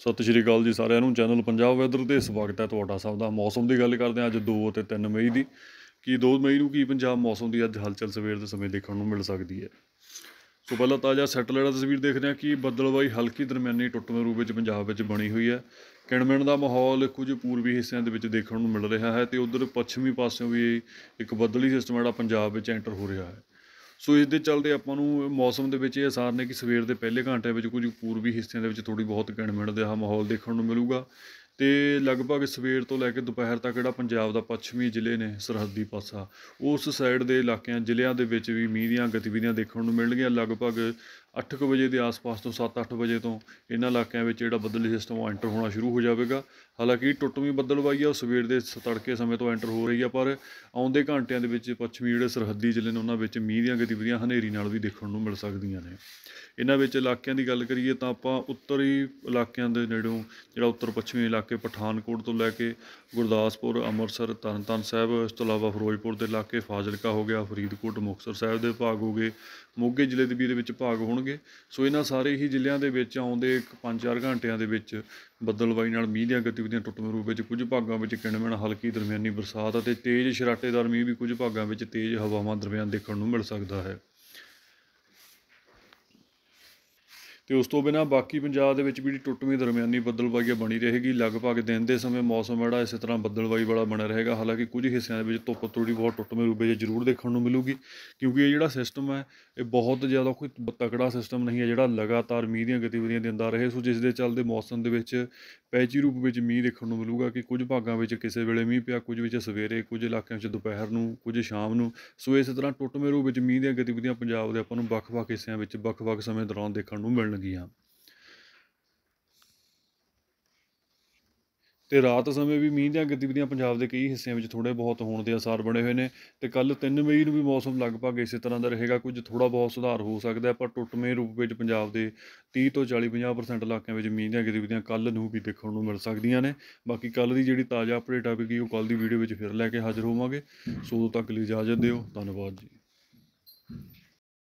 ਸਤਿ ਸ਼੍ਰੀ ਅਕਾਲ ਜੀ ਸਾਰਿਆਂ ਨੂੰ ਚੈਨਲ ਪੰਜਾਬ ਵੈਦਰ ਤੇ ਸਵਾਗਤ ਹੈ ਤੁਹਾਡਾ ਸਭ ਦਾ ਮੌਸਮ ਦੀ ਗੱਲ ਕਰਦੇ ਹਾਂ ਅੱਜ 2 ਅਤੇ 3 ਮਈ ਦੀ ਕੀ 2 ਮਈ ਨੂੰ ਕੀ ਪੰਜਾਬ ਮੌਸਮ ਦੀ ਅੱਜ ਹਲਚਲ ਸਵੇਰ ਦੇ ਸਮੇਂ ਦੇਖਣ ਨੂੰ ਮਿਲ ਸਕਦੀ ਹੈ ਸੋ ਪਹਿਲਾਂ ਤਾਜ਼ਾ ਸੈਟਲਾਈਟ ਤਸਵੀਰ ਦੇਖਦੇ ਹਾਂ ਕਿ ਬੱਦਲਬਾਈ ਹਲਕੀ ਦਰਮਿਆਨੀ ਟੁੱਟਵੇਂ ਰੂਪ ਵਿੱਚ ਪੰਜਾਬ ਵਿੱਚ ਬਣੀ ਹੋਈ ਹੈ ਕਿਣਮਿਣ ਦਾ ਮਾਹੌਲ ਕੁਝ ਪੂਰਬੀ ਹਿੱਸਿਆਂ ਦੇ ਵਿੱਚ ਦੇਖਣ ਨੂੰ ਮਿਲ ਰਿਹਾ ਹੈ ਤੇ ਉਧਰ ਪੱਛਮੀ ਪਾਸਿਓਂ ਵੀ ਇੱਕ ਬੱਦਲੀ ਸਿਸਟਮ ਜਿਹੜਾ ਪੰਜਾਬ ਵਿੱਚ ਐਂਟਰ ਹੋ ਰਿਹਾ ਹੈ ਸੋ ਇਸ ਦੇ ਚਲਦੇ ਆਪਾਂ ਨੂੰ ਮੌਸਮ ਦੇ ਵਿੱਚ ਇਹ ਅਸਾਰ ਨੇ ਕਿ ਸਵੇਰ ਦੇ ਪਹਿਲੇ ਘੰਟਿਆਂ ਵਿੱਚ ਕੁਝ ਪੂਰਬੀ ਹਿੱਸਿਆਂ ਦੇ ਵਿੱਚ ਥੋੜੀ ਬਹੁਤ ਗਣਮਿਣ ਦਾ ਆ ਮਾਹੌਲ ਦੇਖਣ ਨੂੰ ਮਿਲੂਗਾ ਤੇ ਲਗਭਗ ਸਵੇਰ ਤੋਂ ਲੈ ਕੇ ਦੁਪਹਿਰ ਤੱਕ ਜਿਹੜਾ ਪੰਜਾਬ ਦਾ ਪੱਛਮੀ ਜ਼ਿਲ੍ਹੇ ਨੇ ਸਰਹੱਦੀ ਪਾਸਾ ਉਸ ਸਾਈਡ ਦੇ ਇਲਾਕਿਆਂ ਜ਼ਿਲ੍ਹਿਆਂ ਦੇ ਵਿੱਚ ਵੀ ਮੀਂਹ ਦੀਆਂ ਗਤੀਵਿਧੀਆਂ ਦੇਖਣ ਨੂੰ ਮਿਲਣਗੀਆਂ ਲਗਭਗ 8:00 ਵਜੇ ਦੇ ਆਸ-ਪਾਸ ਤੋਂ 7-8 ਵਜੇ ਤੋਂ ਇਹਨਾਂ ਇਲਾਕਿਆਂ ਵਿੱਚ ਜਿਹੜਾ ਬੱਦਲੀ ਸਿਸਟਮ ਐਂਟਰ ਹੋਣਾ ਸ਼ੁਰੂ ਹੋ ਜਾਵੇਗਾ ਹਾਲਾਂਕਿ ਟੁੱਟਵੀਂ ਬੱਦਲਵਾਈ ਆ ਉਹ ਸਵੇਰ ਦੇ ਤੜਕੇ ਸਮੇਂ ਤੋਂ ਐਂਟਰ ਹੋ ਰਹੀ ਆ ਪਰ ਆਉਂਦੇ ਘੰਟਿਆਂ ਦੇ ਵਿੱਚ ਪੱਛਮੀ ਜਿਹੜੇ ਸਰਹੱਦੀ ਜ਼ਿਲ੍ਹੇ ਨੇ ਉਹਨਾਂ ਵਿੱਚ ਮੀਂਹ ਦੀਆਂ ਗਤੀਵਿਧੀਆਂ ਹਨੇਰੀ ਨਾਲ ਵੀ ਦੇਖਣ ਨੂੰ ਮਿਲ ਸਕਦੀਆਂ ਨੇ ਇਹਨਾਂ ਵਿੱਚ ਇਲਾਕਿਆਂ ਦੀ ਗੱਲ ਕਰੀਏ ਤਾਂ ਆਪਾਂ ਉੱਤਰੀ ਇਲਾਕਿਆਂ ਦੇ ਨੇੜੋਂ ਜਿਹੜਾ ਉੱਤਰ ਪੱਛਮੀ ਇਲਾਕੇ ਪਠਾਨਕੋਟ ਤੋਂ ਲੈ ਕੇ ਗੁਰਦਾਸਪੁਰ ਅੰਮ੍ਰਿਤਸਰ ਤਰਨਤਾਰਨ ਸਾਹਿਬ ਇਸ ਤੋਂ ਇਲਾਵਾ ਫਿਰੋਜ਼ਪੁਰ ਦੇ ਇਲਾਕੇ ਫਾਜ਼ਿਲਕਾ ਹੋ ਗਿਆ ਫਰੀਦਕੋਟ ਮੁਕਸਰ ਸਾਹਿਬ ਦੇ ਭਾਗ ਹੋ ਗਏ ਮੋਗੇ ਜ਼ਿਲ੍ਹੇ ਦੇ ਵੀ ਇਹਦੇ ਵਿੱਚ ਭਾਗ ਹੋਣ ਹੋਣਗੇ ਸੋ ਇਹਨਾਂ ਸਾਰੇ ਹੀ ਜ਼ਿਲ੍ਹਿਆਂ ਦੇ ਵਿੱਚ ਆਉਂਦੇ 5-4 ਘੰਟਿਆਂ ਦੇ ਵਿੱਚ ਬੱਦਲਵਾਈ ਨਾਲ ਮੀਂਹ ਦੀਆਂ ਗਤੀਵਿਧੀਆਂ ਟੁੱਟਵੇਂ ਰੂਪ ਵਿੱਚ ਕੁਝ ਭਾਗਾਂ ਵਿੱਚ ਕਿਣਮਣ ਹਲਕੀ ਦਰਮਿਆਨੀ ਬਰਸਾਤ ਅਤੇ ਤੇਜ਼ ਛਰਾਟੇਦਾਰ ਮੀਂਹ ਵੀ ਕੁਝ ਭਾਗਾਂ ਵਿੱਚ ਤੇਜ਼ ਹਵਾਵਾਂ ਦਰਮਿਆਨ ਦੇਖਣ ਨੂੰ ਮਿਲ ਸਕਦਾ ਹੈ ਤੇ ਉਸ ਤੋਂ ਬਿਨਾ ਬਾਕੀ ਪੰਜਾਬ ਦੇ ਵਿੱਚ ਵੀ ਟੁੱਟਵੀਂ ਦਰਮਿਆਨੀ ਬੱਦਲਬਾਈ ਬਣੀ ਰਹੇਗੀ ਲਗਭਗ ਦਿਨ ਦੇ ਸਮੇਂ ਮੌਸਮ ਜਿਹੜਾ ਇਸੇ ਤਰ੍ਹਾਂ ਬੱਦਲਬਾਈ ਵਾਲਾ ਬਣਿਆ ਰਹੇਗਾ ਹਾਲਾਂਕਿ ਕੁਝ ਹਿੱਸਿਆਂ ਦੇ ਵਿੱਚ ਧੁੱਪ ਥੋੜੀ ਬਹੁਤ ਟੁੱਟਵੇਂ ਰੂਪੇ ਜੇ ਜ਼ਰੂਰ ਦੇਖਣ ਨੂੰ ਮਿਲੂਗੀ ਕਿਉਂਕਿ ਇਹ ਜਿਹੜਾ ਸਿਸਟਮ ਹੈ ਇਹ ਬਹੁਤ ਜ਼ਿਆਦਾ ਕੋਈ ਤਕੜਾ ਸਿਸਟਮ ਨਹੀਂ ਹੈ ਜਿਹੜਾ ਲਗਾਤਾਰ ਮੀਂਹ ਦੀਆਂ ਗਤੀਵਿਧੀਆਂ ਦਿੰਦਾ ਰਹੇ ਸੋ ਜਿਸ ਦੇ ਚੱਲਦੇ ਮੌਸਮ ਦੇ ਵਿੱਚ ਪੈਚੀ ਰੂਪ ਵਿੱਚ ਮੀਂਹ ਦੇਖਣ ਨੂੰ ਮਿਲੂਗਾ ਕਿ ਕੁਝ ਭਾਗਾਂ ਵਿੱਚ ਕਿਸੇ ਵੇਲੇ ਮੀਂਹ ਪਿਆ ਕੁਝ ਵਿੱਚ ਸਵੇਰੇ ਕੁਝ ਇਲਾਕਿਆਂ ਵਿੱਚ ਦੁਪਹਿਰ ਨੂੰ ਕੁਝ ਸ਼ਾਮ ਨੂੰ ਸੋ ਇਸੇ ਤਰ੍ਹਾਂ ਟੁੱਟਵੇਂ ਰੂਪ ਵਿੱਚ ਮੀਂਹ ਦੀਆਂ ਗਤੀਵਿਧੀਆਂ ਪੰਜਾਬ ਦੇ ਆਪਾਂ ਨੂੰ ਵੱਖ-ਵੱਖ ਹਿੱਸਿਆਂ ਵਿੱਚ ਵੱਖ-ਵੱਖ ਸਮੇਂ ਦੌਰਾਨ ਦੇਖਣ ਨੂੰ ਮਿਲਣ ਲੱਗੀਆਂ ਤੇ ਰਾਤ ਸਮੇਂ ਵੀ ਮੀਂਹ ਦੀਆਂ ਗਤੀਵਿਧੀਆਂ ਪੰਜਾਬ ਦੇ ਕਈ ਹਿੱਸਿਆਂ ਵਿੱਚ ਥੋੜੇ ਬਹੁਤ ਹੋਣ ਦੇ ਆਸਾਰ ਬਣੇ ਹੋਏ ਨੇ ਤੇ ਕੱਲ 3 ਮਈ ਨੂੰ ਵੀ ਮੌਸਮ ਲਗਭਗ ਇਸੇ ਤਰ੍ਹਾਂ ਦਾ ਰਹੇਗਾ ਕੁਝ ਥੋੜਾ ਬਹੁਤ ਸੁਧਾਰ ਹੋ ਸਕਦਾ ਹੈ ਪਰ ਟੁੱਟਵੇਂ ਰੂਪ ਵਿੱਚ ਪੰਜਾਬ ਦੇ 30 ਤੋਂ 40 50% ਇਲਾਕਿਆਂ ਵਿੱਚ ਮੀਂਹ ਦੀਆਂ ਗਤੀਵਿਧੀਆਂ ਕੱਲ ਨੂੰ ਵੀ ਦੇਖਣ ਨੂੰ ਮਿਲ ਸਕਦੀਆਂ ਨੇ ਬਾਕੀ ਕੱਲ ਦੀ ਜਿਹੜੀ ਤਾਜ਼ਾ ਅਪਡੇਟ ਕੀ ਉਹ ਕੱਲ ਦੀ ਵੀਡੀਓ ਵਿੱਚ ਫਿਰ ਲੈ ਕੇ ਹਾਜ਼ਰ ਹੋਵਾਂਗੇ ਸੋ ਉਦੋਂ ਤੱਕ ਲਈ ਇਜਾਜ਼ਤ ਦਿਓ ਧੰਨਵਾਦ ਜੀ